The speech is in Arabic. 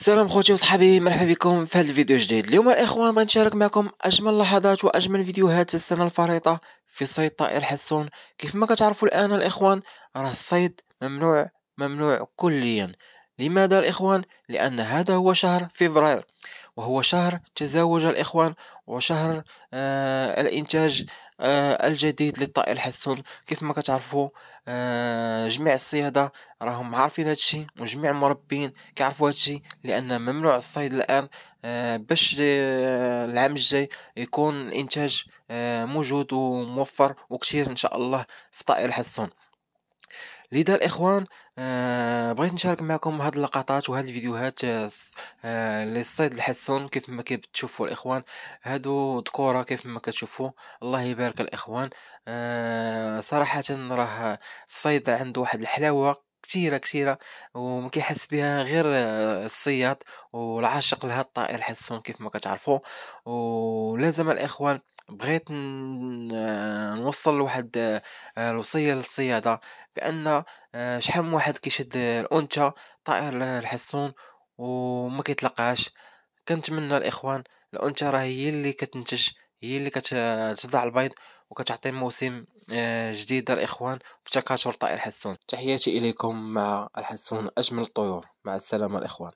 السلام خوتي وصحابي مرحبا بكم في هذا الفيديو جديد اليوم الاخوان نشارك معكم اجمل لحظات واجمل فيديوهات السنه الفريطه في صيد طائر حسون كيف ما كتعرفوا الان الاخوان راه الصيد ممنوع ممنوع كليا لماذا الاخوان لان هذا هو شهر فبراير وهو شهر تزاوج الاخوان وشهر آه الانتاج آه الجديد للطائر الحسون كيف ما كتعرفوا آه جميع الصيادة راهم عارفين هادشي وجميع المربين كيعرفوا هادشي لان ممنوع الصيد الان آه باش آه، العام الجاي يكون الانتاج آه، موجود وموفر وكثير ان شاء الله في طائر الحسون لذا الاخوان آه، بغيت نشارك معكم هاد اللقطات وهاد الفيديوهات آه، للصيد الحسون كيف ما كتشوفوا الاخوان هادو ذكوره كيف ما كتشوفوا الله يبارك الاخوان آه صراحه راه الصيد عنده واحد الحلاوه كثيره كثيره وما كيحس بها غير الصياد والعاشق لهاد الطائر حسون كيف ما كتعرفوا ولازم الاخوان بغيت آه، نوصل لواحد آه، الوصيه للصياده بان شحال من واحد كيشد الانثى طائر الحسون وما كيتلقاش كنتمنى الاخوان الانثى راه هي اللي كتنتج هي اللي كتضع البيض وكتعطي موسم آه، جديد الاخوان في تكاثر طائر الحسون تحياتي اليكم مع الحسون اجمل الطيور مع السلامه الاخوان